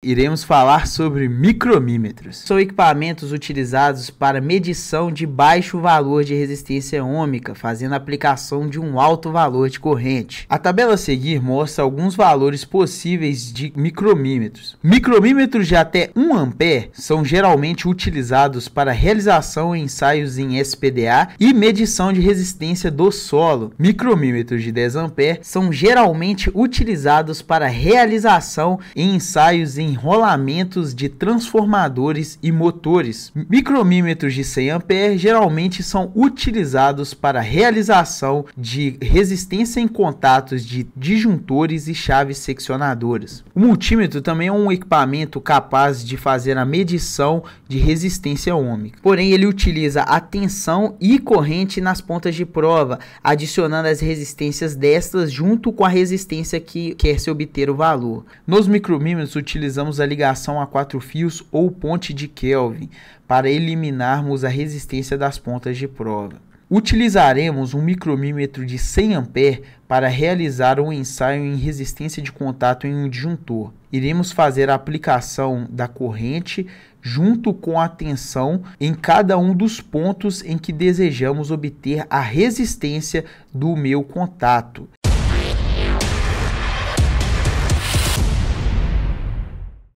Iremos falar sobre micromímetros. São equipamentos utilizados para medição de baixo valor de resistência ômica, fazendo aplicação de um alto valor de corrente. A tabela a seguir mostra alguns valores possíveis de micromímetros. Micromímetros de até 1 A são geralmente utilizados para realização em ensaios em SPDA e medição de resistência do solo. Micromímetros de 10 A são geralmente utilizados para realização em ensaios em em rolamentos de transformadores e motores. Micromímetros de 100 A geralmente são utilizados para realização de resistência em contatos de disjuntores e chaves seccionadoras. O multímetro também é um equipamento capaz de fazer a medição de resistência ômica. Porém, ele utiliza a tensão e corrente nas pontas de prova, adicionando as resistências destas junto com a resistência que quer se obter o valor. Nos micromímetros utilizados utilizamos a ligação a quatro fios ou ponte de Kelvin para eliminarmos a resistência das pontas de prova. Utilizaremos um micromímetro de 100 A para realizar um ensaio em resistência de contato em um disjuntor. Iremos fazer a aplicação da corrente junto com a tensão em cada um dos pontos em que desejamos obter a resistência do meu contato.